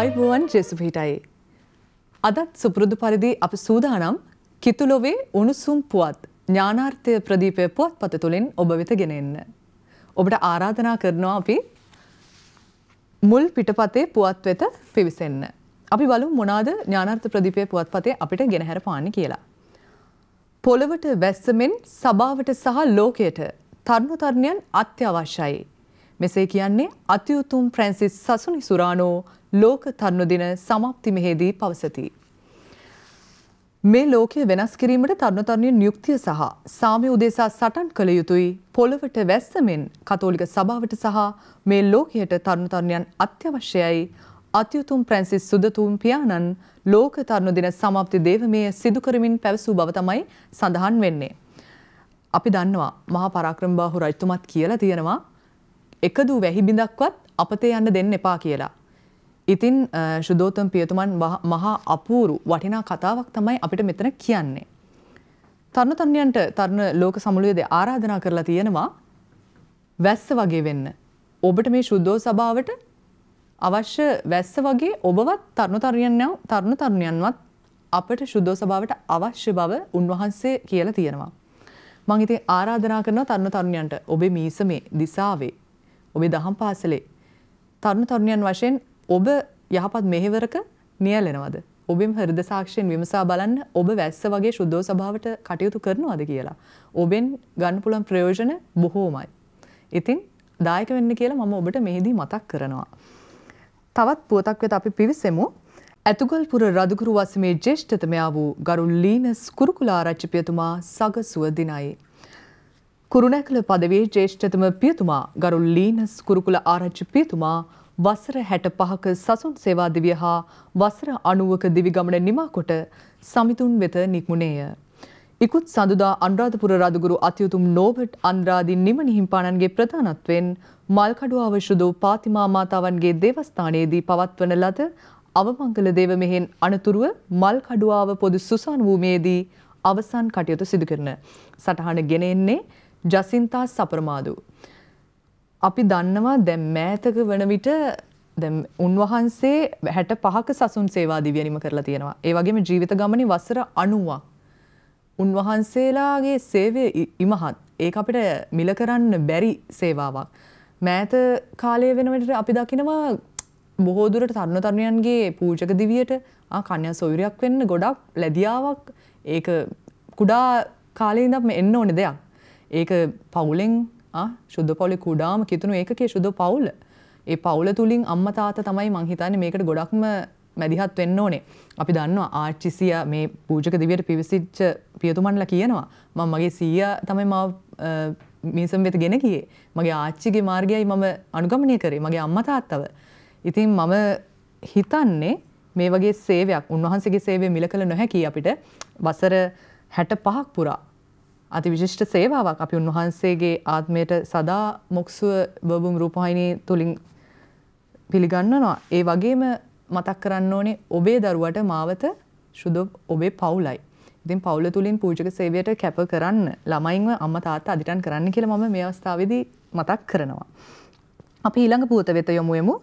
ආයිබුවන් ජෙසුපිහිටයි. අදත් සුපුරුදු පරිදි අප සූදානම් කිතුලොවේ උණුසුම් පුවත් ඥානාර්ථය ප්‍රදීපය පුවත් පත තුළින් ඔබ වෙත ගෙනෙන්න. ඔබට ආරාධනා කරනවා අපි මුල් පිටපතේ පුවත් වෙත පිවිසෙන්න. අපි බලු මොනාද ඥානාර්ථ ප්‍රදීපය පුවත් පතේ අපිට ගෙනහැර පාන්න කියලා. පොළවට වැස්සමෙන් සභාවට සහ ලෝකයට තරුණ තරුණයන් අත්‍යවශ්‍යයි. මෙසේ කියන්නේ අතිඋතුම් ප්‍රැන්සිස් සසුනි සුරානෝ ලෝක තරුණ දින સમાප්ති මෙහිදී පවසති. මේ ලෝකය වෙනස් කිරීමට තරුණ තරුණියන් නියුක්තිය සහ සාමය උදෙසා සටන් කළ යුතුයි පොළවට වැස්සමෙන් කතෝලික සභාවට සහ මේ ලෝකයට තරුණ තරුණියන් අත්‍යවශ්‍යයි අතිඋතුම් ප්‍රැන්සිස් සුදතුම් පියාණන් ලෝක තරුණ දින સમાප්ති දේවමය සිදු කරමින් පැවසූ බව තමයි සඳහන් වෙන්නේ. අපි දන්නවා මහා පරාක්‍රමබාහු රජතුමත් කියලා තියෙනවා එකදු වැහි බිඳක්වත් අපතේ යන්න දෙන්න එපා කියලා. ඉතින් ශුදෝතම් පියතුමන් මහා අපූරු වටිනා කතාවක් තමයි අපිට මෙතන කියන්නේ. තරුණ තරුණියන්ට තරුණ ලෝක සමුළුවේදී ආරාධනා කරලා තියෙනවා වැස්ස වගේ වෙන්න. ඔබට මේ ශුද්ධෝ සභාවට අවශ්‍ය වැස්ස වගේ ඔබවත් තරුණ තරුණියන් තරුණ තරුණියන්වත් අපට ශුද්ධෝ සභාවට අවශ්‍ය බව උන්වහන්සේ කියලා තියෙනවා. මං ඉතින් ආරාධනා කරනවා තරුණ තරුණියන්ට ඔබේ මීසමේ දිසාවේ ඔබේ දහම් පාසලේ තරුණ තරුණියන් වශයෙන් ඔබ යහපත් මෙහෙවරක නියැලෙනවද? ඔබෙම හෘද සාක්ෂියෙන් විමසා බලන්න ඔබ වැස්ස වගේ සුද්ධෝ සභාවට කටයුතු කරනවද කියලා. ඔබෙන් ගන්න පුළුවන් ප්‍රයෝජන බොහෝමයි. ඉතින් දායක වෙන්න කියලා මම ඔබට මෙහිදී මතක් කරනවා. තවත් පුවතක් වෙත අපි පිවිසෙමු. ඇතුගල්පුර රදුගුරු වසමේ ජේෂ්ඨතමයා වූ ගරු ලීනස් කුරුකුලාරච්චිපියතුමා සගසුව දිනයි. කුරුණෑකල පදවේ ජේෂ්ඨතම පියතුමා ගරු ලීනස් කුරුකුල ආරච්චි පියතුමා වසර 65ක සසුන් සේවා දිවිය හා වසර 90ක දිවි ගමන නිමාකොට සමිතුන් වෙත නික්මුණේය. ඉකුත් සඳුදා අනුරාධපුර රදගුරු අතියුතුම් නෝබට් අන්රාදි නිමනිහිම්පාණන්ගේ ප්‍රධානත්වෙන් මල්කඩුව අවශ්‍යදෝ පාතිමා මාතාවන්ගේ දේවස්ථානයේදී පවත්වන ලද අවමංගල දේව මෙහෙන් අනතුරුව මල්කඩුවාව පොදු සුසන් භූමියේදී අවසන් කටයුතු සිදු කරන සටහන ගෙන එන්නේ ජසින්තා සප්‍රමාදූ. අපි දන්නවා දැම් මෑතක වන විට උන්වහන්සේ හැට පහක සසුන් සේවා දිවියනිම කරලා තියෙනවා. ඒ වගේම ජීවිත ගමනි වසර අනුවක්. උන්වහන්සේලාගේ සේවය ඉමහත් ඒ අපිට මිල කරන්න බැරි සේවාවක්. මෑත කාලය වෙනවට අපි දකිනවා බොහෝදුරට තරුණ තරුණයන්ගේ පූජක දිවියට කන්‍ය සොයුරයක් වෙන්න ගොඩක් ලැදියාවක් ඒ කුඩා කාලේ ඉඳක් එන්න ඕන දෙයක්. ඒක පවුලෙන් ශුද්ධ පවුලෙ කුඩාම කිතුුණු ඒකේ ශුද්ධ පවුල ඒ පවුල තුළින් අම්ම තාත තමයි මංහිතන්න මේකට ගොඩක්ම මැදිහත් වෙන්න ඕනේ අපි දන්නවා ආච්චිසිය මේ පූජක දිවියට පිවිසිච්ච පියතුමන්ල කියනවා මං මගේ සීය තමයි ම මිසම් වෙත ගෙන කියේ මගේ ආච්චිගේ මාර්ගයයි මම අනුගමනය කරේ මගේ අම්ම තාත්තව ඉතින් මම හිතන්නේ මේ වගේ සේවයක් උන්වහන්සගේ සේවය මිල කළ නොහැකි අපිට වසර හැට පහක් පුරා අතිවිශිෂ්ට සේවාවක් අපි උන්වහන්සේගේ ආත්මයට සදා මොක්සුව බබුම් රූපහිනී තුළින් පිළිගන්නනවා. ඒ වගේම මතක් කරන්න ඕනේ ඔබේ දරුවට මාවත ශුද ඔබේ පවුලයි. ඉතින් පවුල තුලින් පූජක සේවයට කැප කරන්න ළමයින්ව අම්මා තාත්තා අදිටන් කරන්න කියලා මම මේ අවස්ථාවේදී මතක් කරනවා. අපි ඊළඟ පුවත වෙත යොමු වෙමු.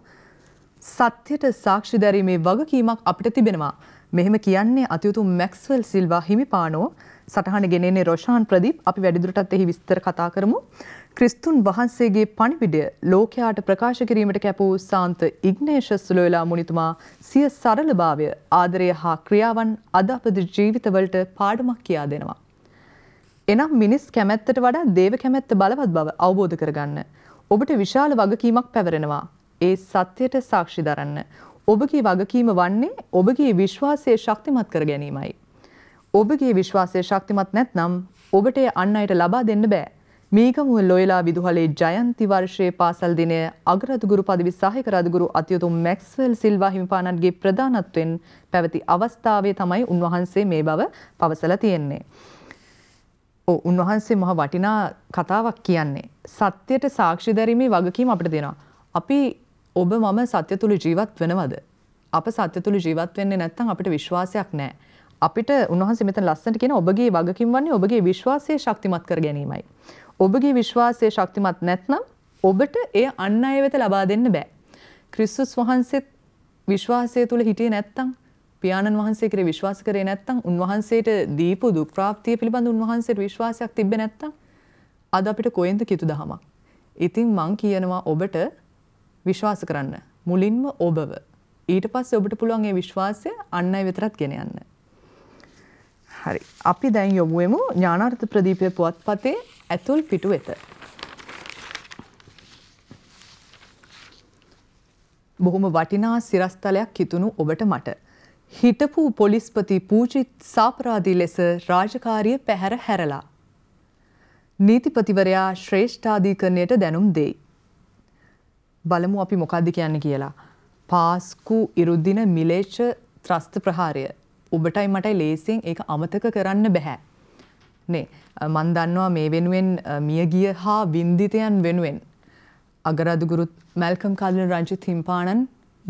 සත්‍යයට සාක්ෂි දැරීමේ වගකීමක් අපිට තිබෙනවා. මෙහෙම කියන්නේ අතියුතු මැක්ස්වෙල් සිල්වා හිමිපාණෝ සටහන ගෙනෙන්නේ රොෂාන් ප්‍රදීප්. අපි වැඩිදුරටත් එහි විස්තර කතා කරමු. ක්‍රිස්තුන් වහන්සේගේ පණිවිඩය ලෝකයාට ප්‍රකාශ කිරීමට කැප වූ සාන්ත ඉග්නේෂස් සුලෝයලා මුනිතුමා සිය සරලභාවය, ආදරය හා ක්‍රියාවන් අද අපේ ජීවිතවලට පාඩමක් කියා දෙනවා. එනම් මිනිස් කැමැත්තට වඩා දේව කැමැත්ත බලවත් බව අවබෝධ කරගන්න. ඔබට විශාල වගකීමක් පැවරෙනවා. ඒ සත්‍යයට සාක්ෂි දරන්න. ඔබගේ වගකීම වන්නේ ඔබගේ විශ්වාසය ශක්තිමත් කර ගැනීමයි. ඔබගේ විශ්වාසය ශක්තිමත් නැත්නම් ඔබට අන්න අයට ලබා දෙන්න බෑ. මීගමුව ලොයලා විදුහලේ ජයන්ති වර්ෂයේ පාසල් දිනය අගරදුගුරු පදවි සහායක රදුගුරු අතියුතුම් මැක්ස්වෙල් සිල්වා හිමිපාණන්ගේ ප්‍රධානත්වයෙන් පැවති අවස්ථාවේ තමයි උන්වහන්සේ මේ බව පවසලා තියෙන්නේ. උන්වහන්සේ මහ වටිනා කතාවක් කියන්නේ. සත්‍යයට සාක්ෂි දැරීමේ වගකීම අපිට දෙනවා. අපි ඔබ මම සත්‍ය තුළ ජීවත් වෙනවද? අප සත්‍ය තුළ ජීවත් වෙන්නේ නැත්නම් අපිට විශ්වාසයක් නැහැ. අපිට උන්වහන්සේ මෙතන ලස්සනට කියන ඔබගේ වගකීම වන්නේ ඔබගේ විශ්වාසය ශක්තිමත් කර ගැනීමයි. ඔබගේ විශ්වාසය ශක්තිමත් නැත්නම් ඔබට එය අන් අය වෙත ලබා දෙන්න බෑ. ක්‍රිස්තුස් වහන්සේත් විශ්වාසය තුල හිටියේ නැත්නම් පියාණන් වහන්සේ කෙරේ විශ්වාස කරේ නැත්නම් උන්වහන්සේට දීපු දුක් ප්‍රාප්තිය පිළිබඳ උන්වහන්සේට විශ්වාසයක් තිබ්බේ නැත්නම් අද අපිට කොහෙන්ද කිතු දහමක්. ඉතින් මං කියනවා ඔබට විශ්වාස කරන්න. මුලින්ම ඔබව. ඊට පස්සේ ඔබට පුළුවන් ඒ විශ්වාසය අන් අය වෙතරත් ගෙන යන්න. හරි. අපි දැන් යොමුවෙමු ඥානාර්ථ ප්‍රදීපය පුවත්පතේ ඇතුල් පිටු වෙත. බොහොම වටිනා සිරස්තලයක් හිතුණු ඔබට මට. හිටපු පොලිස්පති පූජිත් සාපරාදී ලෙස රාජකාරිය පැහැර හැරලා. නීතිපතිවරයා ශ්‍රේෂ්ඨාධීකරණයට දැනුම් දෙයි. බලමු අපි මොකක්ද කියන්න කියලා. පාස්කු ඉරුදින මිලේච්ච ත්‍රස්ත ප්‍රහාරය ඔබටයි මටයි ලේසියෙන් ඒක අමතක කරන්න බැහැ. නේ මන් දන්නවා මේ වෙනුවෙන් මියගිය හා වින්දිතයන් වෙනුවෙන් අගරදුගුරුත් මැල්කම් කාදල රංචි තිම්පාණන්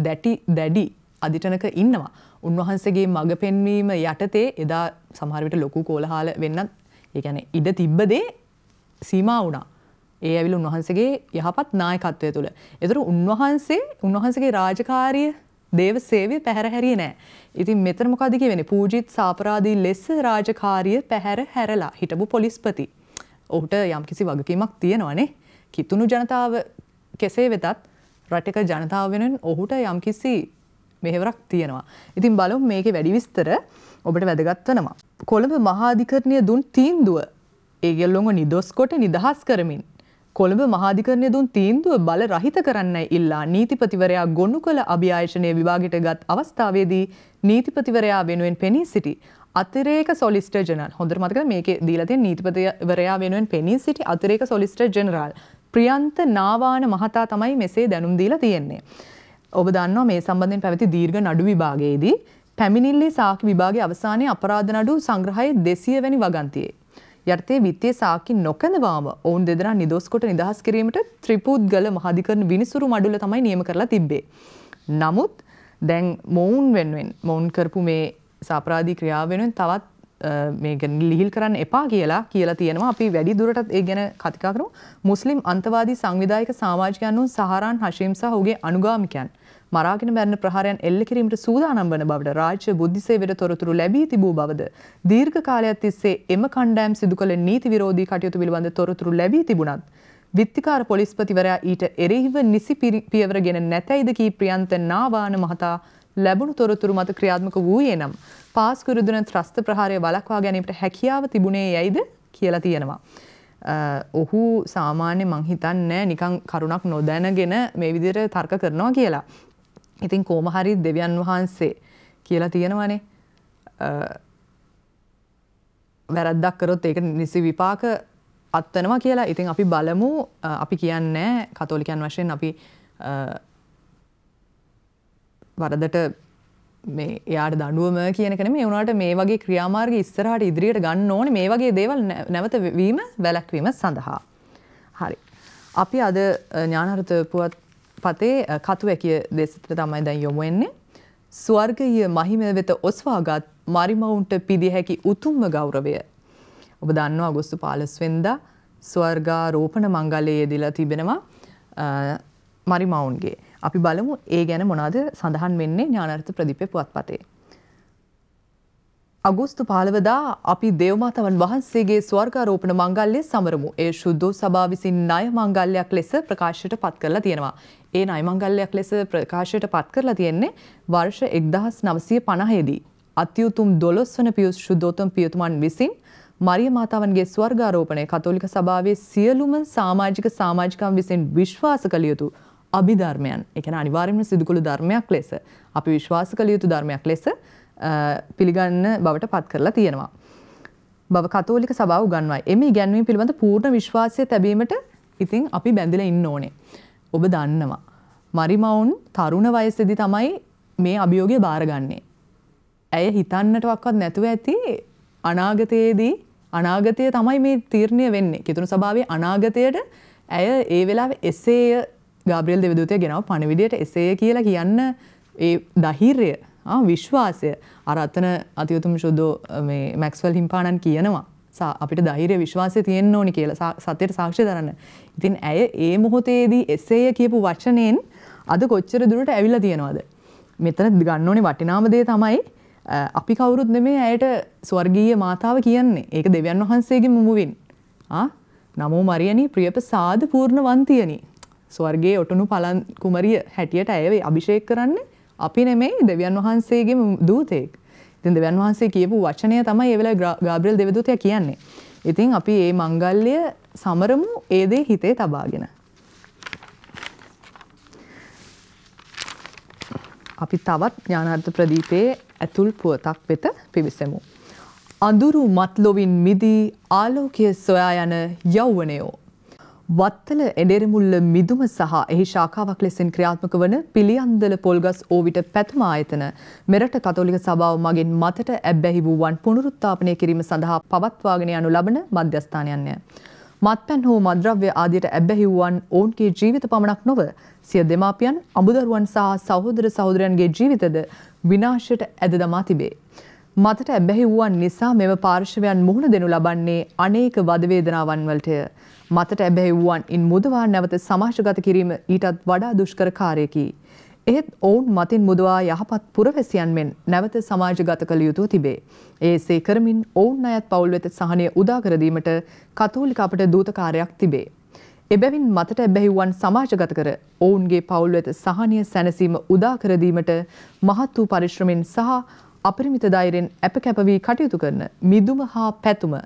දැටි දැඩි අධිටනක ඉන්නවා. උන්වහන්සේගේ මඟ පෙන්වීම යටතේ එදා සමහරවිට ලොකු කෝලහාල වෙන්නත් ඒගැන ඉඩ තිබ්බදේ සීමා වුණා. ඒ ඇවිල උන්වහන්සගේ යහපත් නායකත්වය තුළ. එතුරු උන්වහන්සේ උන්වහන්සගේ රාජකාරිය දේව සේවය පැහැරහැරියේ නෑ. ඉතින් මෙතන මොකද කියවෙන්නේ? පූජිත් සාපරාදී ලෙස රාජකාරිය පැහැර හැරලා හිටපු පොලිස්පති. ඔහුට යම්කිසි වගකීමක් තියෙනවනේ. කිතුණු ජනතාව කෙසේ වෙතත් රටක ජනතාව වෙනුවෙන් ඔහුට යම්කිසි මෙහෙවරක් තියෙනවා. ඉතින් බලමු මේකේ වැඩි විස්තර ඔබට වැදගත් වෙනවා. කොළඹ මහාධිකරණය දුන් තීන්දුව ඒගොල්ලොන්ව නිදොස් කොට නිදහස් කරමින් කොළඹ මහාධිකරණය දුන් තීන්දුව බල රහිත කරන්නයි ඉල්ලා නීතිපතිවරයා ගොනු කළ අභියායශනය විභාගයට ගත් අවස්ථාවේදී නීතිපතිවරයා වෙනුවෙන් පෙනී සිටි අතිරේක සොලිස්ට ජනල් හොඳර මතක මේක දීලතිය නීතිපතිවරයා වෙනුවෙන් පෙනී සිටි අතිරේක සොලිස්ට ජනරල් ප්‍රියන්ත නාවාන මහතා තමයි මෙසේ දැනුම් දීලා තියෙන්නේ. ඔබ දන්නවා මේ සම්බන්ධයෙන් පැවති දීර්ඝ නඩු විභාගයේදී පැමිණිල්ලේ සාක්ෂි විභාගයේ අවසානයේ අපරාධ නඩු සංග්‍රහයේ 200 වැනි වගන්තියේ යටතේ විත්තිය සාකි නොකැඳවාම ඔවුන් දෙදෙනා නිදොස් කොට නිදහස් කිරීමට ත්‍රිපුද්ගල මහාධිකරණ විනිසුරු මඩුල තමයි නියම කරලා තිබ්බේ. නමුත් දැන් මොවුන් වෙනුවෙන් මොවුන් කරපු මේ සාපරාධී ක්‍රියාව වෙනුවෙන් තවත් මේ ගැන ලිහිල් කරන්න එපා කියලා කියලා තියෙනවා අපි වැඩි දුරටත් ඒ ගැන කතිකා කරමු මුස්ලිම් අන්තවාදී සංවිධායක සමාජිකයන් වූ සහරාන් හෂීම් සහ ඔහුගේ අනුගාමිකයන් මරාගෙන මැරෙන ප්‍රහාරයන් එල්ල කිරීමට සූදානම් වන බවට රාජ්‍ය බුද්ධිසේවයට තොරතුරු ලැබී තිබූ බවද දීර්ඝ කාලයක් තිස්සේ එම කණ්ඩායම් සිදු කළ නීති විරෝධී කටයුතු පිළිබඳ තොරතුරු ලැබී තිබුණත් විත්තිකාර පොලිස්පතිවරයා ඊට එරෙහිව නිසි පියවර ගෙන නැතැයිද කී ප්‍රියන්ත නාවාන මහතා ලැබුණු තොරතුරු මත ක්‍රියාත්මක වූයේ නම් පාස්කුරුදුන ත්‍රස්ත ප්‍රහාරය වළක්වා ගැනීමට හැකියාව තිබුණේ යයිද කියලා තියෙනවා. ඔහු සාමාන්‍ය මංහිතන් නෑ නිකං කරුණක් නොදැනගෙන මේ විදිර තර්ක කරනවා කියලා. ඉතින් කෝම හරි දෙවියන් වහන්සේ කියලා තියෙනවනේ වැරද්දක් කරොත් ඒක නිසි විපාක අත්වනවා කියලා ඉතින් අපි බලමු අපි කියන්නේ කතෝලිකයන් වශයෙන් අපි වරදට මේ යාට දඩුවම කියනකන මේ වුණට මේ වගේ ක්‍රියාමාර්ග ඉස්සරහට ඉදිරියට ගන්න ඕන මේ වගේ දේවල් නැවතවීම වැලැක්වීම සඳහා. හරි. අපි අද ඥානහරත පුවත් පතේ කතුවැකිය දෙසට තමයි දැන් යොමුවෙන්නේ. ස්වර්ගීය මහිම වෙත ඔස්වාගත් මරිමවුන්ට පිදි හැකි උතුම්ම ගෞරවය. ඔබ දන්නවා අගොස්තු පාලස්වෙන්දා ස්වර්ගාරෝපණ මංගලයේ යෙදිලා තිබෙනවා මරිමවුන්ගේ. අපි බලමු ඒ ගැන මොනාද සඳහන් වෙන්නේ ඥානර්ථ ප්‍රදීපය පුවත්පතේ. අගෝස්තු පාලවදා අපි දේවමාතවන් වහන්සේගේ ස්වර්ගාරෝපණ මංගල්ලය සමරමු. ඒ ශුද්ධෝ සභා විසින් ණය මංගල්‍යයක් ලෙස ප්‍රකාශයට පත් කරලා තියෙනවා. ඒ ණය මංගල්‍යයක් ලෙස ප්‍රකාශයට පත් කරලා තියෙන්නේ වර්ෂ 1950 දී. අතිඋතුම් 12 වන පියුස් ශුද්ධෝතම පියතුමන් විසින් මරිය මාතාවන්ගේ ස්වර්ගාරෝපණය කතෝලික සභාවේ සියලුම සමාජික සමාජිකම් විසින් විශ්වාස කළ යුතු අභිධර්මයන්, ඒ කියන්නේ අනිවාර්යයෙන්ම සිදුකළු ධර්මයක් ලෙස අපි විශ්වාස කළ යුතු ධර්මයක් ලෙස පිළිගන්න බවට පත් කරලා තියෙනවා. බව කතෝලික සභාව උගන්වයි. එම ඉගැන්වීම පිළිබඳ පූර්ණ විශ්වාසය තැබීමට ඉතින් අපි බැඳිලා ඉන්න ඕනේ. ඔබ දන්නවා. මරිමවුන් තරුණ වයසේදී තමයි මේ අභියෝගය බාරගන්නේ. ඇය හිතන්නටවත් නැතුව ඇති අනාගතයේදී අනාගතය තමයි මේ තීරණය වෙන්නේ. කිතුණු සභාවේ අනාගතයට ඇය ඒ වෙලාවේ එසේය ගාබ්‍රියල් දෙවිදූතය ගෙනව පණිවිඩයට එසේය කියලා කියන්න ඒ ධෛර්යය විශ්වාසය අරත්තන අතියුතුම ශුද්ධෝ මැක්ස්වල් හිම්පාණන් කියනවා අපිට දෛරය විශ්වාසය තියෙන් ඕනි කියලා සතයට සාක්ෂි දරන්න. ඉතින් ඇය ඒ මොහොතේදී එසේය කියපු වචනයෙන් අද කොච්චර දුරට ඇවිල්ලා තියෙනවාද. මෙතන ගන්න ඕනේ වටිනාමදේ තමයි අපි කවුරුත් නෙමේ ඇයට ස්වර්ගීය මාතාව කියන්නේ ඒක දෙවන් වහන්සේගේ මුමුවින් නමෝ මරියනි ප්‍රියප සාධ පූර්ණ වන්තියනි ස්වර්ගේ ඔටනු පලන් කුමරිය හැටියට ඇයවේ අභිෂේක් කරන්නේ අපි නෙමෙයි දෙවියන් වහන්සේගේම දූතෙක්. ඉතින් දෙවියන් වහන්සේ කියපු වචනය තමයි ඒ වෙලාවේ ගාබ්‍රියෙල් දෙවදූතයා කියන්නේ. ඉතින් අපි මේ මංගල්‍ය සමරමු ඒ දේ හිතේ තබාගෙන. අපි තවත් ඥානාර්ථ ප්‍රදීපයේ ඇතුල් පුවතක් වෙත පිවිසෙමු. අඳුරු මත්ලොවින් මිදී ආලෝකය සොයා යන යෞවනයෝ වත්තල එඩෙරමුල්ල මිදුම සහ එහි ශාකාවක් ලෙසින් ක්‍රියාත්මක වන පිළියන්දල පොල්ගස් ඕවිට පැතුම ආයතන මෙරට කතෝලික සභාව මගින් මතට ඇබ්බැහි වූවන් පුනරුත්ථාපනය කිරීම සඳහා පවත්වාගෙන යනු ලබන මධ්‍යස්ථානයන්ය. මත්පැන් හෝ මද්‍රව්‍ය ආදියට ඇබ්බැහි වූවන් ඔවුන්ගේ ජීවිත පමණක් නොව සිය දෙමාපියන් අමුදරුවන් සහ සහෝදර සහෝදරයන්ගේ ජීවිතද විනාශයට ඇද දමා තිබේ. මතට ඇබැහි වූවන් නිසා මෙම පාර්ශවයන් මුහුණ දෙනු ලබන්නේ අනේක වදවේදනාවන් වලටය. මතට ඇබැහි වුවන්ඉන් මුදවා නැවත සමාජගත කිරීම ඊටත් වඩා දුෂ්කර කාර්යකි. එහෙත් ඔවුන් මතින් මුදවා යහපත් පුරවැසියන් මෙන් නැවත සමාජගත කළ යුතුව තිබේ. ඒසේ කරමින් ඔවුන් අයත් පවුල් වෙත සහනය උදාකරදීමට කතෝලික අපට දූතකාරයක් තිබේ. එබැවින් මතට ඇබැහිවුවන් සමාජගත කර ඔවුන්ගේ පවුල් වෙත සහනය සැනසීම උදාකරදීමට මහත් වූ පරිශ්‍රමෙන් සහ අපරිමිත ධෛර්යෙන් ඇප කැපවී කටයුතු කරන මිදුම හා පැතුම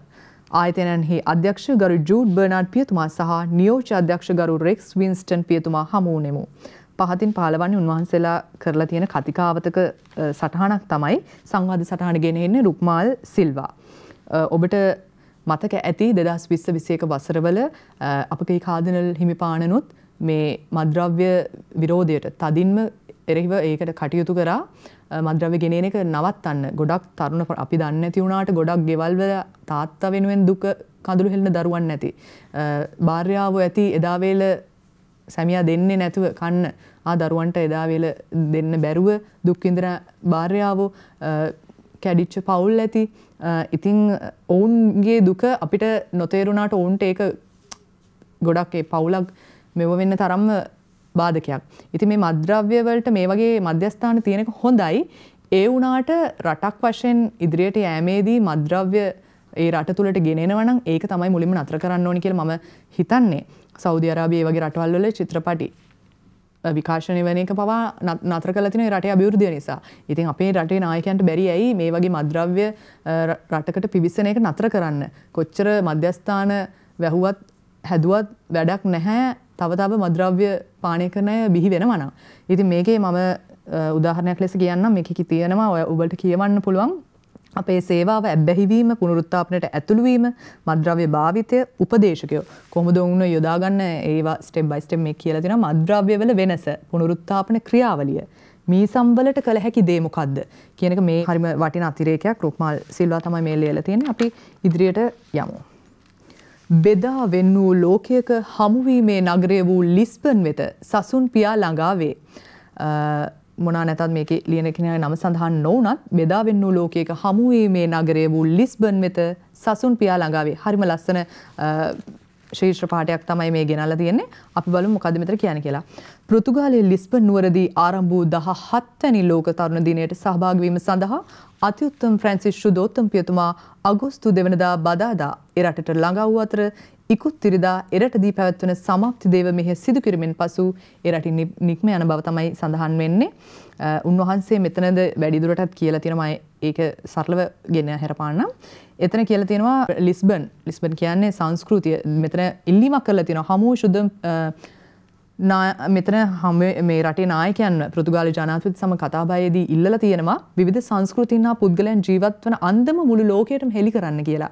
ආයතනයන්හි අධ්‍යක්ෂ ගරු ජූඩ් බර්නාඩ් පියතුමා සහ නියෝජ්‍ය අධ්‍යක්ෂ ගරු රෙක්ස් වින්ස්ටන් පියතුමා හමු වුණෙමු. පහතින් පාලවන්නේ උන්වහන්සේලා කරලා තියෙන කතිකාවතක සටහනක් තමයි සංවාද සටහන ගෙන එන්නේ රුක්මාල් සිල්වා. ඔබට මතක ඇති දෙදස් විස්ස විසයක වසරවල අපගේ කාදනල් හිමිපාණනුත් මේ මද්‍රව්‍ය විරෝධයට තදින්ම එරෙහිව ඒකට කටයුතු කරා මද්‍රව්‍ය ගෙනන එක නවත්තන්න ගොඩක් තරුණ අපි දන්න ඇති වුණට ගොඩක් ගෙවල්වල තාත්තා වෙනුවෙන් දුක කඳුළු හෙල්න දරුවන් නැති. භාර්යාව ඇති එදාවේල සැමියා දෙන්නේ නැතුව කන්න ආ දරුවන්ට එදාවේල දෙන්න බැරුව දුක්කින්දර භාර්යාවෝ කැඩිච්ච පවුල් ඇති ඉතිං ඔවුන්ගේ දුක අපිට නොතේරුණාට ඔවුන්ට ඒක ගොඩක් පවුලක් මෙව වෙන්න තරම් බාධකයක්. ඉතින් මේ මද්‍රව්‍ය වලට මේ වගේ මධ්‍යස්ථාන තියෙනක හොඳයි. ඒ වුණාට රටක් වශයෙන් ඉදිරියට යෑමේදී මද්‍රව්‍ය ඒ රට තුළට ගෙනෙනවා නම් ඒක තමයි මුලින්ම නතර කරන්න ඕනි කියලා මම හිතන්නේ. සෞදි අරාබියේ වගේ රටවල් වල චිත්‍රපටි විකාශනය වන එක පවා නතර කළ තින රට අභිවෘද්ධිය නිසා ඉතින් අපේ රටේ නායකන්ට බැරි ඇයි මේ වගේ මද්‍රව්‍ය රටකට පිවිස්සන එක නතර කරන්න. කොච්චර මධ්‍යස්ථාන වැැහුවත් හැදුවත් වැඩක් නැහැ තවතාව මද්‍රව්‍ය පානය කරනය බිහි වෙනවනම්. ඉති මේකේ මම උදාහරණයක් ලෙස කියන්න මේකි තියෙනවා ඔය ඔබට කියවන්න පුළුවන් අපේ සේවාව ඇබැහිවීම පුනරුත්තාපනයට ඇතුළුවීම මද්‍රව්‍ය භාවිතය උපදේශකයෝ කොහොමද ඔවුන්න යොදාගන්න ඒවා ස්ටෙප් බයි ස්ටෙම් මේ කියලා දෙන මද්‍රව්‍ය වල වෙනස පුනරුත්තාපන ක්‍රියාවලිය මේ සම්බලට කළ හැකි දේ මොකද්ද කියන එක මේ හරිම වටින අතිරේකයක් රුක්මාල් සිල්වා තමයි මේ ලියලා තියෙන්නේ අපි ඉදිරියට යමු බෙදා වෙන් වූ ලෝකයක හමුවීමේ නගරය වූ ලිස්බන් වෙත සසුන් පියා ළඟාවේ. මොනා නැතත් මේක ලියන කෙනගේ නම සඳහන් නොවනත් බෙදා වෙන් වූ ලෝකයක හමුවීමේ නගරය වූ ලිස්බන් වෙත සසුන් පියා ළඟාවේ. හරිම ලස්සන ශේෂ්‍ර පාටයක් තමයි මේ ගෙනල්ලා තියෙන්නේ. අපි බලමු මොකද්ද මෙතන කියන්නේ කියලා. පෘතුගාලයේ ලිස්බන් නුවරදී ආරම්භ වූ 17 වැනි ලෝක තරුණ දිනයට සහභාගී වීම සඳහා අතිඋත්තම ෆ්‍රැන්සිස් ශුදෝත්තම් පියතුමා අගෝස්තු 2 වෙනිදා බදාදා එරටට ළඟා වූ අතර ඉකුත් තිරිදා එරටදී පැවැත්වෙන සමාප්ති දේව මෙහි සිදු කිරීමෙන් පසු එරට නික්ම යන බව තමයි සඳහන් වෙන්නේ. උන්වහන්සේ මෙතනද වැඩිදුරටත් කියලා තියෙනවා ඒක සරලව ගෙන හැරපාන්නම්. එතන කියලා තියෙනවා ලිස්බන්. ලිස්බන් කියන්නේ සංස්කෘතිය. මෙතන ඉල්ලීමක් කරලා තියෙනවා හමු සුද්ධ මෙතන හම මේ රටේ නායකයන් පෘතුගාල ජනාතිපති සම කතාබයේදී ඉල්ල තියෙනවා විධ සංස්කෘතින්නා පුද්ගලයන් ජීවත් වන අන්දම මුළු ලෝකයටම හෙළි කරන්න කියලා.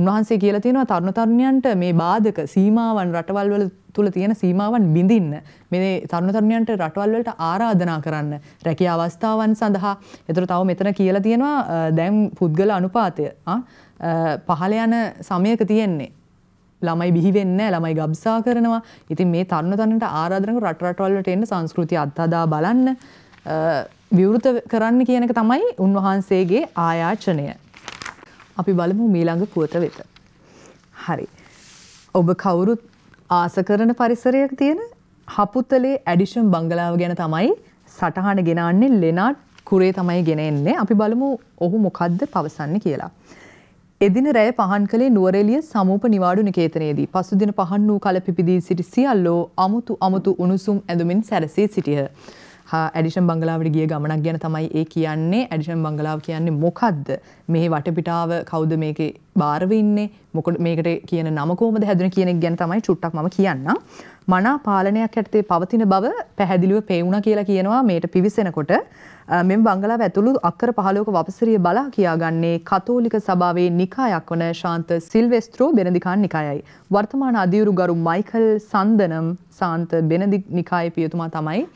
උන්වහන්සේ කියලා තියෙනවා තරුණ තරුණියන්ට මේ බාධක සීමාවන් රටවල් වල තුල තියෙන සීමාවන් බිඳින්න මේ තරුණ තරුණියන්ට රටවල් වලට ආරාධනා කරන්න රැකිය අවස්ථාවන් සඳහා ඒතර තව මෙතන කියලා තියෙනවා දැන් පුද්ගල අනුපාතය පහළ යන සමයක තියෙන්නේ ළමයි බිහි වෙන්නේ ළමයි ගබ්සා කරනවා. ඉතින් මේ තරුණ තරුණියන්ට ආරාධනා කරන රට රටවල් වලට එන්න සංස්කෘතිය අත්හදා බලන්න විවෘත කරන්න කියන එක තමයි උන්වහන්සේගේ ආයාචනය. අපි බලමු මීළඟ පුවත වෙත. හරි. ඔබ කවුරුත් ආස කරන පරිසරයක් තියෙන හපුතලේ ඇඩිෂම් බංගලාව ගැන තමයි සටහන ගෙනන්නේ ලෙනාට් කුරේ තමයි ගෙන එන්නේ. අපි බලමු ඔහු මොකද්ද පවසන්නේ කියලා. එදින රැය පහන් කළේ නුවරෙලිය සමූප නිවාඩු නිකේතනයේදී පසුදින පහන් වූ කල පිපිදී සිටි සියල්ලෝ අමුතු අමුතු උණුසුම් ඇඳුමින් සැරසී සිටියහ. ඇඩිෂම් බංගලාවට ගිය ගමනක් ගැන තමයි ඒ කියන්නේ ඇඩිෂම් බංගලාව කියන්නේ මොකක්ද මේ වටපිටාව කවුද මේක බාරවෙන්නේ මොකට මේකට කියන නමකෝමද හැදන කියනෙක් ගැන තමයි චුට්ටක් ම කියන්නම්. මනා පාලනයක් ඇත්තේ පවතින බව පැහැදිලිව පේවුණ කියලා කියනවා මේට පිවිසෙනකොට මෙම බංගලා ඇතුළු අක්කර පහලෝක වපසරිය බලා කියාගන්නේ කතෝලික සභාවේ නිකායක් වන ශාන්ත සිල්වෙස්ත්‍රෝ බෙනදිකාන් නිකායයි. වර්තමාන අධියුරු ගරු මයිකල් සන්දනම් සාන්ත බෙනදික් නිකාය පියතුමා තමයි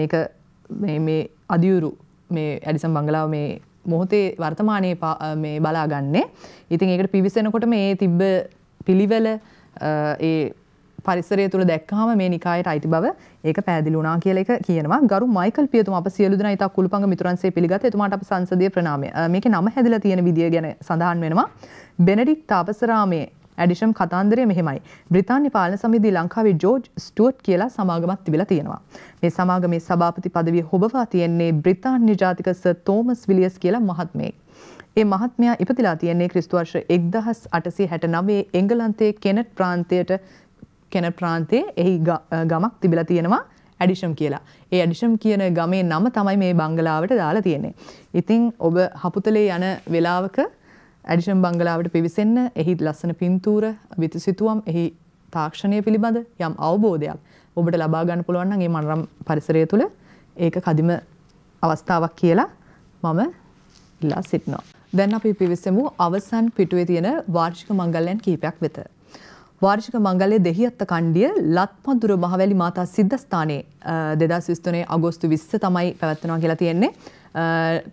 මේක අධියුරු මේ ඇඩිසම් බංගලාව මේ මොහොතේ වර්තමානය මේ බලාගන්නේ ඉතින් ඒකට පිවිසෙනකොට මේ තිබ්බ පිළිවෙල ඒ පරිසරය තුළ දැක්කහම මේ නිකායට අයිති බව ඒක පැදිලි වුණා කියලා එක කියනවා. ගරු මයිකල් පියතුමා අප සියලු දෙනා ඉතා කුළුපඟ මිතුරන්සේ පිළිගත්. එතුමාට අප සංසදීය ප්‍රණාමය. මේකේ නම හැදිලා තියෙන විදිය ගැන සඳහන් වෙනවා. බෙනඩික් තාපසරාමේ ඇඩිෂම් කතන්දරය මෙහෙමයි. බ්‍රිතාන්‍ය පාලන සමිදී ලංකාවේ ජෝජ් ස්ටුවට් කියලා සමාගමක් තිබිලා තියෙනවා. මේ සමාගමේ සභාපති පදවිය හොබවා තියෙන්නේ බ්‍රිතාන්‍ය ජාතික සර් තෝමස් විලියස් කියලා මහත්මයෙක්. ඒ මහත්මයා ඉපදිලා තියෙන්නේ ක්‍රිස්තු වර්ෂ 1869 එංගලන්තයේ කෙනට් ප්‍රාන්තයට කෙන ප්‍රාන්තයේ එහි ගමක් තිබිලා තියෙනවා ඇඩිෂම් කියලා. ඒ ඇඩිෂම් කියන ගමේ නම තමයි මේ බංගලාවට දාලා තියෙන්නේ. ඉතින් ඔබ හපුතලේ යන වෙලාවක ඇඩිෂම් බංගලාවට පිවිසෙන්න එහි ලස්සන පින්තූර විතුසිතුවම් එහි තාක්ෂණය පිළිබඳ යම් අවබෝධයක් ඔබට ලබා ගන්න පුළුවන් නම් මේ මනරම් පරිසරය තුළ ඒක කදිම අවස්ථාවක් කියලා මම ඉල්ලා සිටිනවා. දැන් අපි පිවිසෙමු අවසන් පිටුවේ තියෙන වාර්ෂික මංගල්‍යයන් කීපයක් වෙත. වාර්ෂික මංගලය දෙහිඅත්ත කණ්ඩිය ලත්මදුර මහවැලි මාතා සිද්ධස්ථානයේ 2023 අගෝස්තු 20 තමයි පැවැත්වෙනවා කියලා තියෙන්නේ.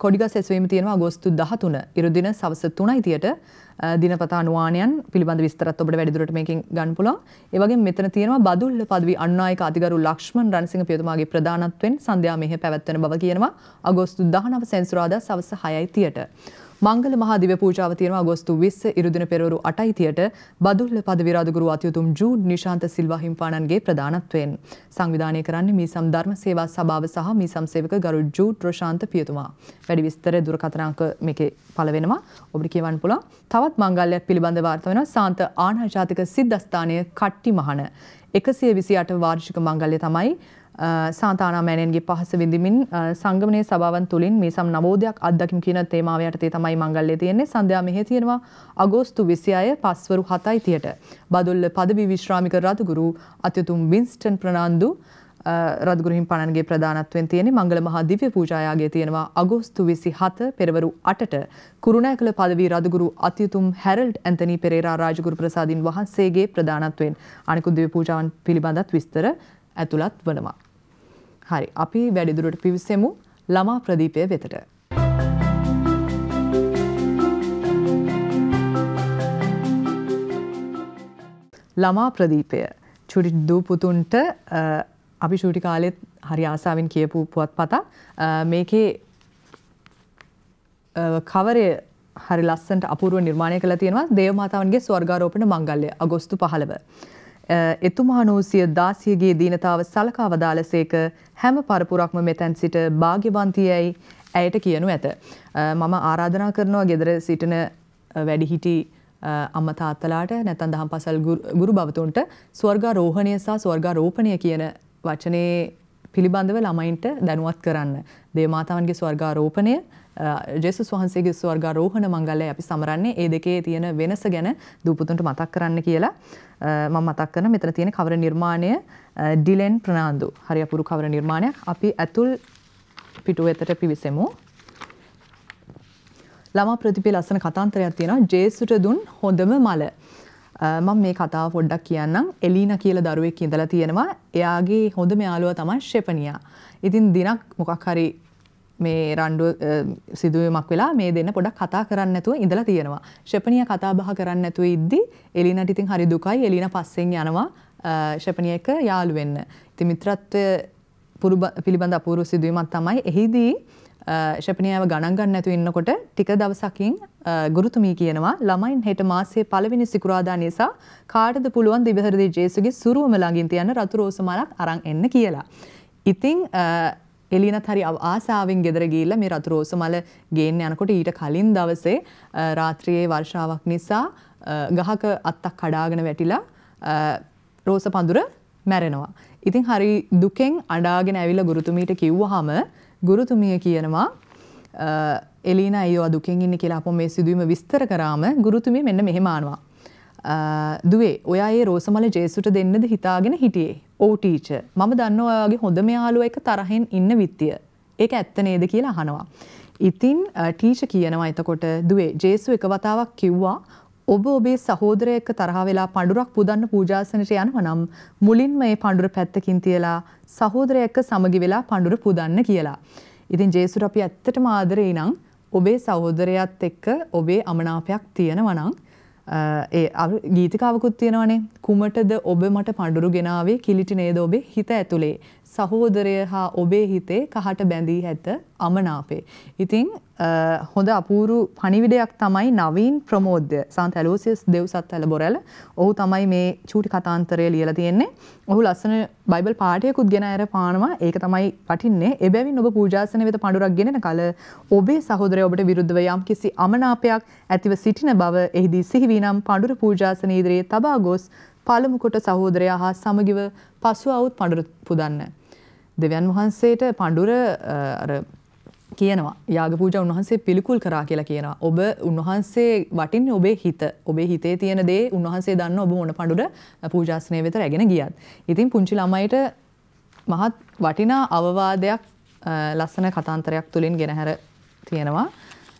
කොඩිගස් ඇසවීම තියෙනවා අගෝස්තු 13 ඉරුදින සවස 3:30ට දිනපතා අනුවාණයන් පිළිබඳ විස්තරත් ඔබට වැඩිදුරට මේකෙන් ගන්න පුළුවන්. ඒ වගේම මෙතන තියෙනවා බදුල්ල පදවි අනුනායක අධිකරු ලක්ෂ්මන් රණසිංහ පියතුමාගේ ප්‍රධානත්වයෙන් සන්ධ්‍යා මෙහෙය පැවැත්වෙන බව කියනවා අගෝස්තු 19 සෙන්සුරාදා සවස 6:30ට. මංගල මහා දිව්‍ය පූජාව තියෙනවා අගෝස්තු 20 ඉරුදින පෙරවරු 8:30ට බදුල්ල පදවි රාජගුරු අතියුතුම් ජූඩ් නිශාන්ත සිල්වා හිම්පාණන්ගේ ප්‍රධානත්වයෙන් සංවිධානය කරන්නේ මීසම් ධර්ම සේවා සභාව සහ මීසම් සේවක ගරු ජූඩ් රොෂාන්ත පියතුමා. වැඩි විස්තර දුරකථන අංක මේකේ පළ වෙනවා. ඔබට කියවන්න පුළුවන්. තවත් මංගල්‍යයක් පිළිබඳ වාර්තා වෙනවා සාන්ත ආනාජාතික සිද්ධස්ථානය කට්ටි මහන. 128 වාර්ෂික මංගල්‍ය තමයි සාතානාමෑනයන්ගේ පහස විඳමින් සංගමනය සභාවන් තුළින් මිසම් නවෝදයක් අදකින් කියන තේමාව යටතේ තමයි මංගල්ලය තියෙන්නේ සඳයා මෙහෙ තියෙනවා අගෝස්තු විසියාය පස්වරු හතයි තියට. බදුල්ල පදවි විශ්‍රාමික රතුගුරු අතිතුම් විින්ස්ටන් ප්‍රනාන්දු රදගුරින් පණන්ගේ ප්‍රධානත්වෙන් තියෙන මංගල මහා දිව්‍ය පූජායාගේ තියෙනවා අගෝස්තු විසි හත පෙරවරු අටට කුරුණෑකළ පදවී රදගුරු අතියුතුම් හැරල්ඩ් ඇන්තනී පෙරේරා රාජගුරු ප්‍රසාදීන් වහන්සේගේ ප්‍රධානත්වෙන් අනිකුද්දිව පූජාවන් පිළිබඳත් විස්තර ඇතුළත් වනවා. හරි අපි වැඩිදුරට පිවිසෙමු ළමා ප්‍රදීපය වෙතට. ළමා ප්‍රදීපය චුටි දූපුතුන්ට අපි ශූටි කාලෙත් හරි ආසාාවෙන් කියපු පුවත් පතා මේකේ කවරය හරි ලස්සට අපුරුව නිර්මාණය කළ තියෙනවා දේවමාතාවන්ගේ ස්වර්ගාරෝපන මංගල්ලය අගොස්තු පහළව. එතුමා නූසිය දාසියගේ දීනතාව සලකා වදාළසේක හැම පරපුරක්ම මෙතැන් සිට භාග්‍යවන්තියයි ඇයට කියනු ඇත. මම ආරාධනා කරනවා ගෙදර සිටින වැඩිහිටි අම්ම තාත්තලාට නැතන් දහම් පසල් ගුරු භවතුන්ට ස්වර්ගා රෝහණය සහ ස්වර්ගා රෝපණය කියන වචනයේ පිළිබඳව ළමයින්ට දැනුවත් කරන්න. දේවමාතාවන්ගේ ස්වර්ගා රෝපණය ජෙසුස් වහන්සේගේ ස්වර්ගා රෝහණ මංගල්‍යය අපි සමරන්නේ ඒ දෙකේ තියෙන වෙනස ගැන දූපතුන්ට මතක් කරන්න කියලා. මම මතක් කරන මෙතන තියෙන කවර නිර්මාණය ඩිලෙන් ප්‍රනාන්දු හරි අපුරු කවර නිර්මාණයක් අපි ඇතුල් පිටුව වෙතට පිවිසෙමු ළමා ප්‍රතිපේ ලස්සන කතාන්තරයක් තියෙනවා ජේසුට දුන් හොඳම මල. මම මේ කතාව පොඩ්ඩක් කියන්නම්. එලීනා කියලා දරුවෙක් ඉඳලා තියෙනවා. එයාගේ හොඳම යාළුවා තමයි ෂෙපනියා. ඉතින් දිනක් මොකක් හරි මේ රණ්ඩුව සිදුවමක් වෙලා මේ දෙන්න පොඩක් කතා කරන්න ඇතුව ඉඳලා තියෙනවා. ශපනිය කතාබහ කරන්න ඇතුව ඉද්දි එලිනට ඉතින් හරි දුකයි එලින පස්සෙන් යනවා ශපනිය එක යාළු වෙන්න. ඉති මිත්‍රත්වය පිළිබඳ අපූරු සිදුවීමත් තමයි එහිදී ශපනියාව ගණන් ගන්න නැතුව ඉන්නකොට ටික දවසකින් ගුරුතුමී කියනවා ළමයින් හෙට මාසේ පළවෙනි සිකුරාදා නිසා කාටද පුළුවන් දිවහරදී ජේසුගේ සුරුවම ළඟින් තියන්න රතු රෝස මලක් අරන් එන්න කියලා. ඉතින් එලිනත් හරි ආසාාවෙන් ගෙදර ගිල්ල මේ රතුරෝස මල ගේන්න යනකොට ඊට කලින් දවසේ රාත්‍රියයේ වර්ෂාවක් නිසා ගහක අත්තක් කඩාගෙන වැටිලා රෝස පඳුර මැරෙනවා. ඉතින් හරි දුකෙන් අඩාගෙන ඇවිල ගුරුතුමීට කිව්වහම ගුරුතුමිය කියනවා එලින අයෝ දුකෙන් ඉන්න කියලා අපො මේ සිදුවීම විස්තර කරාම ගුරුතුමි මෙන්න මෙහෙමානවා. දුවේ ඔයා ඒ රෝසමල ජේසුට දෙන්නද හිතාගෙන හිටියේ. ඕ ටීච මම දන්න ඔයාගේ හොඳම යාළුව එක තරහෙන් ඉන්න විත්තිය. ඒක ඇත්ත නේද කියලා අහනවා. ඉතින් ටීච කියනවා එතකොට දුවේ ජේසු එක වතාවක් කිව්වා ඔබ ඔබේ සහෝදරය එක්ක තරහ වෙලා පඬුරක් පුදන්න පූජාසනට යනවා නම් මුලින්ම ඒ පඬුර පැත්තකින් තියලා සහෝදරය එක්ක සමගි වෙලා පඬුර පුදන්න කියලා. ඉතින් ජේසුට අපි ඇත්තටම ආදරේ නම් ඔබේ සහෝදරයත් එක්ක ඔබේ අමනාපයක් තියෙනවා නම් ඒ ගීතිකාවකුත් තියෙනවනේ කුමටද ඔබ මට පඩුරු ගෙනාවේ කිලිටි නේද ඔබේ හිත ඇතුළේ සහෝදරය හා ඔබේ හිතේ කහට බැඳී ඇත අමනාපේ. ඉතින් හොඳ අපූරු පණිවිඩයක් තමයි නවීන් ප්‍රමෝද්‍ය සන්තැලෝසියස් දෙව්සත් ඇල බොරැල ඔහු තමයි මේ චූටි කතාන්තරය ලියලා තියෙන්නේ ඔහු ලස්සන බයිබල් පාටයකුත් ගෙන ඇර පානවා ඒක තමයි පටින්නේ එබැවින් ඔබ පූජාසන වෙත පඩුරක් ගෙනෙන කල ඔබේ සහෝදරය ඔබට විරුද්ධව යම් කිසි අමනාපයක් ඇතිව සිටින බව එහිදී සිහිවීනම් පඩුර පූජාසන ඉදිරියේ තබා ගොස් පළමු කොට සහෝදරයා හා සමගිව පසු අවුත් පඩුර පුදන්න. දෙවන් වහන්සේට පණ්ඩුර කියනවා යාග පූජ උන්වහන්සේ පිළිකුල් කරා කියලා කියනවා. ඔබ උන්වහන්සේ වටින්නේ ඔබේ හිත. ඔබේ හිතේ තියෙන දේ උන්වහන්සේ දන්න ඔබ මොන පඬුර පූජාස්නය වෙත රැගෙන ගියත්. ඉතින් පුංචි ළමයිට මහත් වටිනා අවවාදයක් ලස්සන කතාන්තරයක් තුලින් ගෙනහැර තියෙනවා.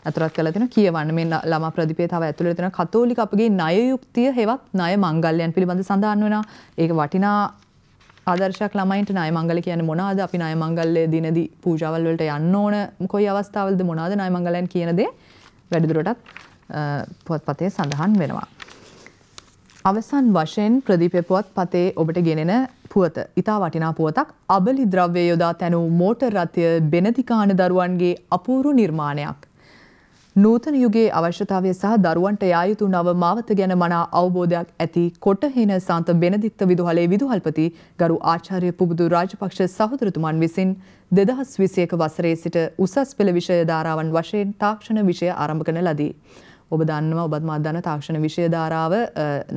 ඇතුළත් කළ තියෙන කියවන්න මේ ළම ප්‍රතිපේ තව ඇතුළේ තියෙන කතෝලික අපගේ ණය යුක්තිය හෙවත් ණය මංගල්‍යයන් පිළිබඳ සඳහන් වෙනවා. ඒක වටිනා ආදර්ශයක් ළමයින්ට ණය මංගල කියන්නේ මොනවද? අපි ණය මංගල්‍යයේ දිනදී පූජාවල් වලට යන්න ඕන කොයි අවස්ථාවලද මොනවද ණය මංගලයන් කියන දේ වැඩිදුරටත් පුවත්පතේ සඳහන් වෙනවා. අවසන් වශයෙන් ප්‍රදීපේ පුවත්පතේ ඔබට ගෙනෙන පුවත ඉතා වටිනා පුවතක් අබලි ද්‍රව්‍ය යොදා තැනූ මෝටර් රථය බෙනතිකාන දරුවන්ගේ අපූරු නිර්මාණයක්. නූතන යුගයේ අවශ්‍යතාවය සහ දරුවන්ට යා යුතු නව මාවත ගැන මනා අවබෝධයක් ඇති කොටහෙන සන්ත බෙනදික්ත විදුහලේ විදුහල්පති ගරු ආචාර්ය පුබුදු රාජපක්ෂ සහෝදරතුමන් විසින් 2021 වසරේ සිට උසස් පෙළ විෂය ධාරාවන් වශයෙන් තාක්ෂණ විෂය ආරම්භ කරන ලදී. ඔබ දන්නවා ඔබත් මා දන්න තාක්ෂණ විෂය ධාරාව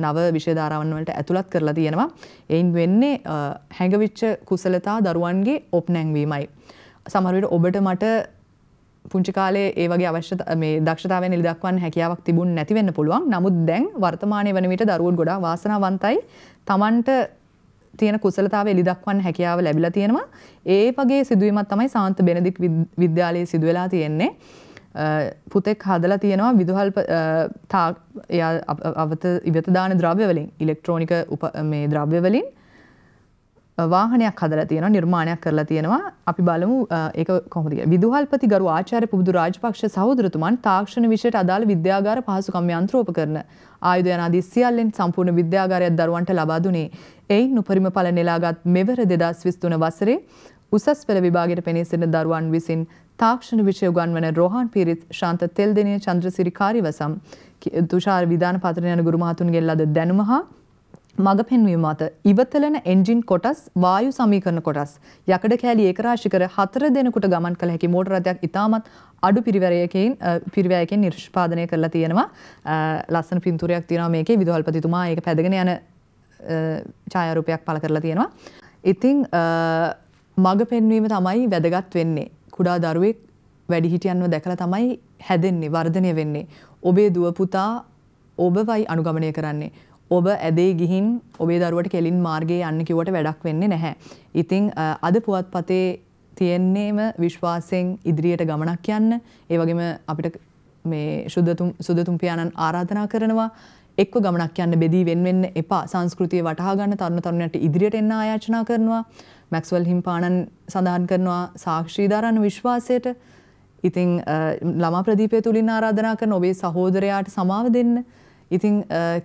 නව විෂය ධාරාවන් වලට ඇතුළත් කරලා තියෙනවා. එයින් වෙන්නේ හැඟවිච්ච කුසලතා දරුවන්ගේ ඔප්නැංවීමයි. සමහර විට ඔබට මට පුංචි කාලේ ඒ වගේ අවශ්‍ය මේ දක්ෂතාවය නිලදක්වන්න හැකියාවක් තිබුණ නැති වෙන්න පුළුවන්. නමුත් දැන් වර්තමානයේ වන විට දරුවෝ ගොඩාක් වාසනාවන්තයි. Tamanට තියෙන කුසලතාව එලිදක්වන්න හැකියාව ලැබිලා තියෙනවා. ඒ වගේ සිදුවීමක් තමයි සාන්ත බෙනදික් විද්‍යාලයේ සිදු වෙලා තියෙන්නේ. පුතෙක් හදලා තියෙනවා විදුහල් තා අවත ඉවත දාන ද්‍රව්‍ය වලින් ඉලෙක්ට්‍රොනික මේ ද්‍රව්‍ය වලින් වාහනයක් හදලා තියෙනවා නිර්මාණයක් කරලා තියෙනවා අපි බලමු ඒක කොහොමද කියලා. විදුහල්පති ගරු ආචාර්ය පුබුදු රාජපක්ෂ සහෝදරතුමන් තාක්ෂණ විෂයට අදාළ විද්‍යාගාර පහසුකම් යන්ත්‍රෝපකරණ ආයුධ යන ආදී සියල්ලෙන් සම්පූර්ණ විද්‍යාගාරයක් දරුවන්ට ලබා දුනේ. එයින් උපරිම ඵල නෙලාගත් මෙවර 2023 වසරේ උසස් පෙළ විභාගයට පෙනී සිටින දරුවන් විසින් තාක්ෂණ විෂය උගන්වන රෝහන් පීරිත් ශාන්ත තෙල්දෙනිය චන්ද්‍රසිරි කාරිවසම් තුෂාර විධාන පත්‍රණ යන ගුරු මහතුන්ගෙන් ලද දැනුම හා මඟ පෙන්වීම අත ඉවතලන එන්ජින් කොටස් වායු සමීකරණ කොටස් යකඩ කෑලි ඒකරාශි කර හතර දෙනෙකුට ගමන් කළ හැකි මෝටර රථයක් ඉතාමත් අඩු පිරිවැරයකින් පිරිවැයකින් නිෂ්පාදනය කරලා තියෙනවා ලස්සන පින්තූරයක් තියෙනවා මේකේ විදුහල්පතිතුමා ඒක පැදගෙන යන ඡායාරූපයක් පළ කරලා තියෙනවා ඉතින් මඟ පෙන්වීම තමයි වැදගත් වෙන්නේ කුඩා දරුවෙක් වැඩිහිටියන්ව දැකලා තමයි හැදෙන්නේ වර්ධනය වෙන්නේ ඔබේ දුව පුතා ඔබ වයි අනුගමනය කරන්නේ ඔබ ඇදේ ගිහින් ඔබේ දරුවට කෙලින් මාර්ගයේ යන්න කිව්වට වැඩක් වෙන්නේ නැහැ. ඉතින් අද පුවත්පතේ තියෙන්නේම විශ්වාසයෙන් ඉදිරියට ගමනක් යන්න. ඒ වගේම අපිට මේ සුදතුම් සුදතුම් පියාණන් ආරාධනා කරනවා එක්ව ගමනක් යන්න බෙදී වෙන් වෙන්න එපා. සංස්කෘතිය වටහා ගන්න තරුණ තරුණියන්ට ඉදිරියට එන්න ආයාචනා කරනවා. මැක්ස්වල් හිම්පාණන් සඳහන් කරනවා සාක්ෂි දරන විශ්වාසයට. ඉතින් ළමා ප්‍රදීපය තුලින් ආරාධනා කරන ඔබේ සහෝදරයාට සමාව දෙන්න. ඉතින්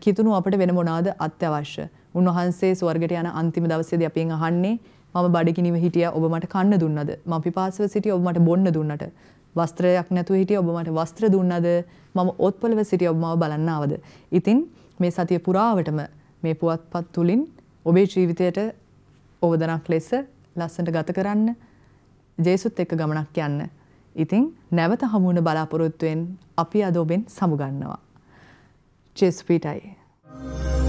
කිතුණු අපට වෙන මොනවාද අත්‍යවශ්‍ය? උන්වහන්සේ ස්වර්ගයට යන අන්තිම දවසේදී අපෙන් අහන්නේ මම බඩගිනිව හිටියා ඔබ මට කන්න දුන්නද? මම පිපාසව සිටියා ඔබ මට බොන්න දුන්නට? වස්ත්‍රයක් නැතුව හිටියා ඔබ මට වස්ත්‍ර දුන්නද? මම ඔත්පලව සිටියා ඔබ මාව බලන්න ආවද? ඉතින් මේ සතිය පුරාවටම මේ පුවත්පත් තුලින් ඔබේ ජීවිතයට ඕවදනක් ලෙස ලස්සනට ගත කරන්න ජේසුත් එක්ක ගමනක් යන්න. ඉතින් නැවත හමුවන බලාපොරොත්තුවෙන් අපි අද ඔබෙන් සමුගන්නවා. Jess Vidai.